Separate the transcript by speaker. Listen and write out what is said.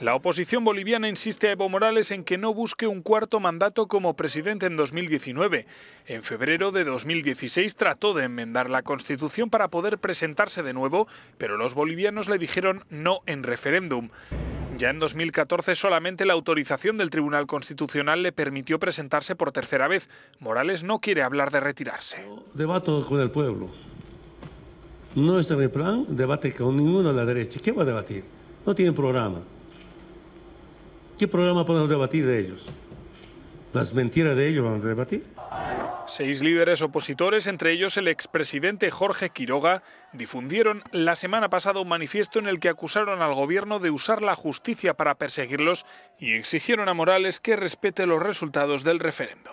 Speaker 1: La oposición boliviana insiste a Evo Morales en que no busque un cuarto mandato como presidente en 2019. En febrero de 2016 trató de enmendar la Constitución para poder presentarse de nuevo, pero los bolivianos le dijeron no en referéndum. Ya en 2014 solamente la autorización del Tribunal Constitucional le permitió presentarse por tercera vez. Morales no quiere hablar de retirarse.
Speaker 2: Debate con el pueblo. No es de plan debate con ninguno de la derecha. ¿Qué va a debatir? No tiene programa. ¿Qué programa podemos debatir de ellos? ¿Las mentiras de ellos vamos a debatir?
Speaker 1: Seis líderes opositores, entre ellos el expresidente Jorge Quiroga, difundieron la semana pasada un manifiesto en el que acusaron al gobierno de usar la justicia para perseguirlos y exigieron a Morales que respete los resultados del referendo.